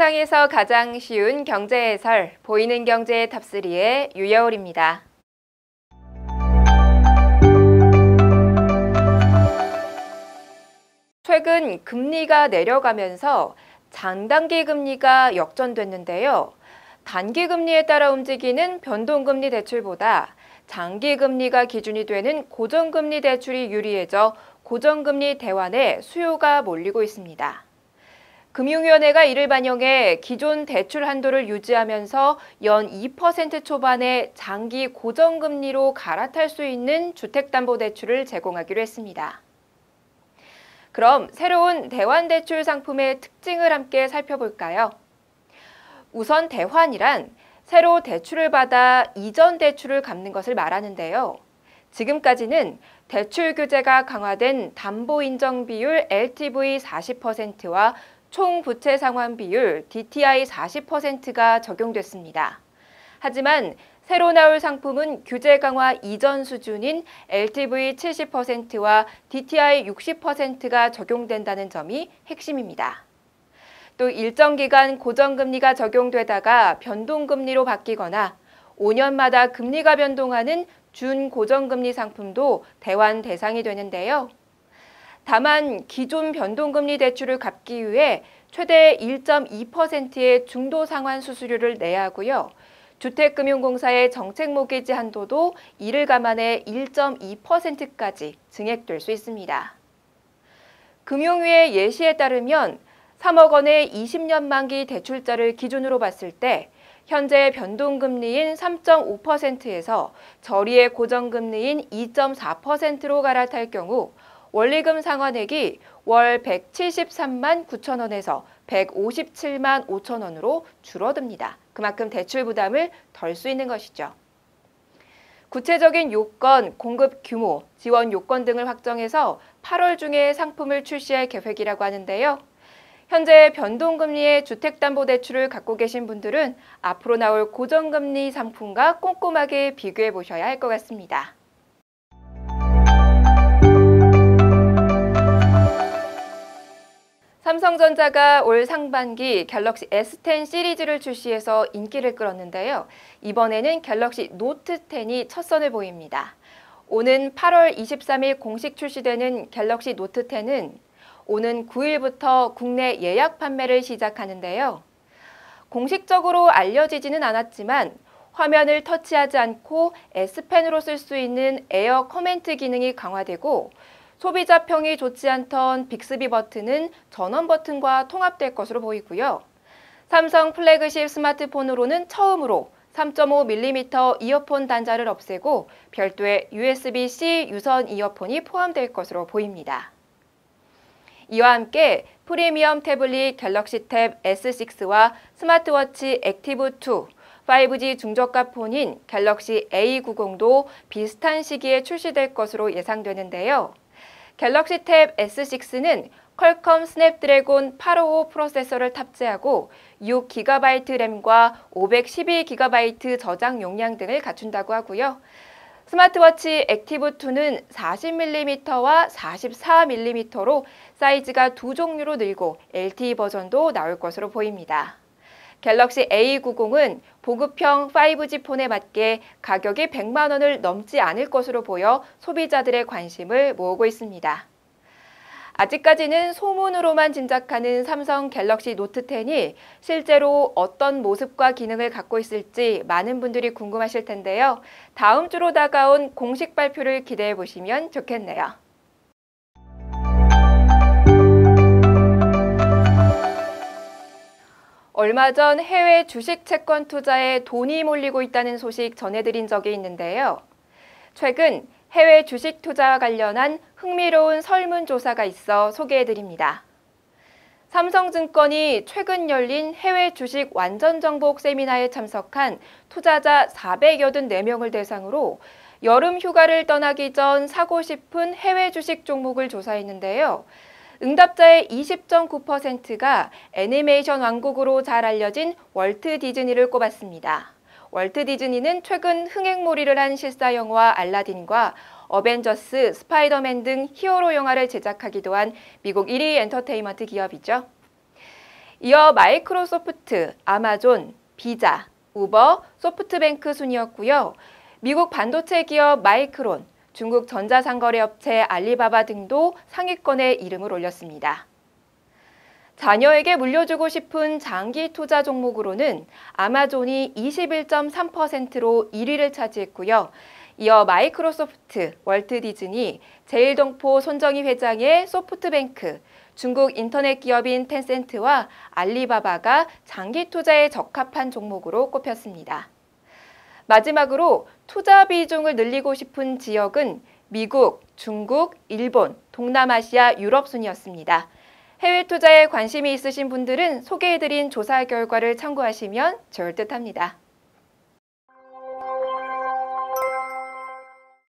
세상에서 가장 쉬운 경제 해설, 보이는 경제 탑3의 유여울입니다. 최근 금리가 내려가면서 장단기 금리가 역전됐는데요. 단기 금리에 따라 움직이는 변동금리 대출보다 장기 금리가 기준이 되는 고정금리 대출이 유리해져 고정금리 대환에 수요가 몰리고 있습니다. 금융위원회가 이를 반영해 기존 대출 한도를 유지하면서 연 2% 초반의 장기 고정금리로 갈아탈 수 있는 주택담보대출을 제공하기로 했습니다. 그럼 새로운 대환대출 상품의 특징을 함께 살펴볼까요? 우선 대환이란 새로 대출을 받아 이전 대출을 갚는 것을 말하는데요. 지금까지는 대출 규제가 강화된 담보 인정 비율 LTV 40%와 총 부채 상환 비율 DTI 40%가 적용됐습니다. 하지만 새로 나올 상품은 규제 강화 이전 수준인 LTV 70%와 DTI 60%가 적용된다는 점이 핵심입니다. 또 일정 기간 고정금리가 적용되다가 변동금리로 바뀌거나 5년마다 금리가 변동하는 준고정금리 상품도 대환 대상이 되는데요. 다만 기존 변동금리 대출을 갚기 위해 최대 1.2%의 중도 상환 수수료를 내야 하고요. 주택금융공사의 정책 모기지 한도도 이를 감안해 1.2%까지 증액될 수 있습니다. 금융위의 예시에 따르면 3억 원의 20년 만기 대출자를 기준으로 봤을 때 현재 변동금리인 3.5%에서 저리의 고정금리인 2.4%로 갈아탈 경우 원리금 상환액이 월 173만 9천 원에서 157만 5천 원으로 줄어듭니다. 그만큼 대출 부담을 덜 수 있는 것이죠. 구체적인 요건, 공급 규모, 지원 요건 등을 확정해서 8월 중에 상품을 출시할 계획이라고 하는데요. 현재 변동금리의 주택담보대출을 갖고 계신 분들은 앞으로 나올 고정금리 상품과 꼼꼼하게 비교해 보셔야 할 것 같습니다. 삼성전자가 올 상반기 갤럭시 S10 시리즈를 출시해서 인기를 끌었는데요. 이번에는 갤럭시 노트10이 첫 선을 보입니다. 오는 8월 23일 공식 출시되는 갤럭시 노트10은 오는 9일부터 국내 예약 판매를 시작하는데요. 공식적으로 알려지지는 않았지만 화면을 터치하지 않고 S펜으로 쓸 수 있는 에어 커멘트 기능이 강화되고 소비자 평이 좋지 않던 빅스비 버튼은 전원 버튼과 통합될 것으로 보이고요. 삼성 플래그십 스마트폰으로는 처음으로 3.5mm 이어폰 단자를 없애고 별도의 USB-C 유선 이어폰이 포함될 것으로 보입니다. 이와 함께 프리미엄 태블릿 갤럭시 탭 S6와 스마트워치 액티브2, 5G 중저가 폰인 갤럭시 A90도 비슷한 시기에 출시될 것으로 예상되는데요. 갤럭시 탭 S6는 퀄컴 스냅드래곤 855 프로세서를 탑재하고 6GB 램과 512GB 저장 용량 등을 갖춘다고 하고요. 스마트워치 액티브2는 40mm와 44mm로 사이즈가 두 종류로 늘고 LTE 버전도 나올 것으로 보입니다. 갤럭시 A90은 보급형 5G 폰에 맞게 가격이 100만 원을 넘지 않을 것으로 보여 소비자들의 관심을 모으고 있습니다. 아직까지는 소문으로만 짐작하는 삼성 갤럭시 노트 10이 실제로 어떤 모습과 기능을 갖고 있을지 많은 분들이 궁금하실 텐데요. 다음 주로 다가온 공식 발표를 기대해 보시면 좋겠네요. 얼마 전 해외 주식 채권 투자에 돈이 몰리고 있다는 소식 전해드린 적이 있는데요. 최근 해외 주식 투자와 관련한 흥미로운 설문조사가 있어 소개해드립니다. 삼성증권이 최근 열린 해외 주식 완전 정복 세미나에 참석한 투자자 484명을 대상으로 여름 휴가를 떠나기 전 사고 싶은 해외 주식 종목을 조사했는데요. 응답자의 20.9%가 애니메이션 왕국으로 잘 알려진 월트 디즈니를 꼽았습니다. 월트 디즈니는 최근 흥행몰이를 한 실사 영화 알라딘과 어벤져스, 스파이더맨 등 히어로 영화를 제작하기도 한 미국 1위 엔터테인먼트 기업이죠. 이어 마이크로소프트, 아마존, 비자, 우버, 소프트뱅크 순이었고요. 미국 반도체 기업 마이크론, 중국 전자상거래업체 알리바바 등도 상위권에 이름을 올렸습니다. 자녀에게 물려주고 싶은 장기 투자 종목으로는 아마존이 21.3%로 1위를 차지했고요. 이어 마이크로소프트, 월트 디즈니, 제일동포 손정희 회장의 소프트뱅크, 중국 인터넷 기업인 텐센트와 알리바바가 장기 투자에 적합한 종목으로 꼽혔습니다. 마지막으로 투자 비중을 늘리고 싶은 지역은 미국, 중국, 일본, 동남아시아, 유럽 순이었습니다. 해외 투자에 관심이 있으신 분들은 소개해드린 조사 결과를 참고하시면 좋을 듯합니다.